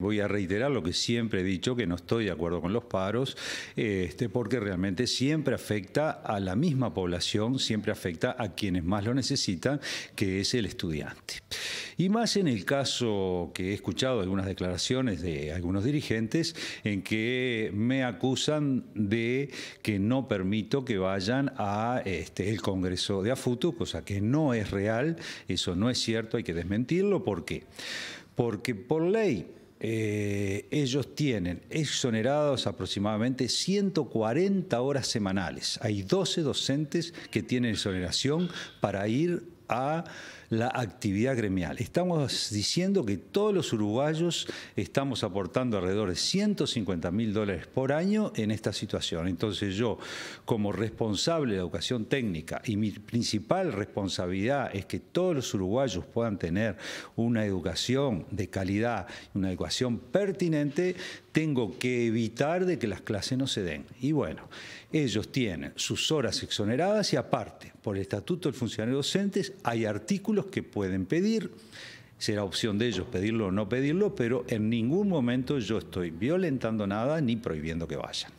Voy a reiterar lo que siempre he dicho, que no estoy de acuerdo con los paros, este, porque realmente siempre afecta a la misma población, siempre afecta a quienes más lo necesitan, que es el estudiante. Y más en el caso que he escuchado algunas declaraciones de algunos dirigentes en que me acusan de que no permito que vayan al este, Congreso de AFUTU, cosa que no es real, eso no es cierto, hay que desmentirlo. ¿Por qué? Porque por ley eh, ellos tienen exonerados aproximadamente 140 horas semanales. Hay 12 docentes que tienen exoneración para ir a la actividad gremial. Estamos diciendo que todos los uruguayos estamos aportando alrededor de 150 mil dólares por año en esta situación. Entonces yo, como responsable de educación técnica, y mi principal responsabilidad es que todos los uruguayos puedan tener una educación de calidad, una educación pertinente, tengo que evitar de que las clases no se den. Y bueno, ellos tienen sus horas exoneradas y aparte, por el Estatuto del Funcionario Docentes, hay artículos que pueden pedir, será opción de ellos pedirlo o no pedirlo, pero en ningún momento yo estoy violentando nada ni prohibiendo que vayan.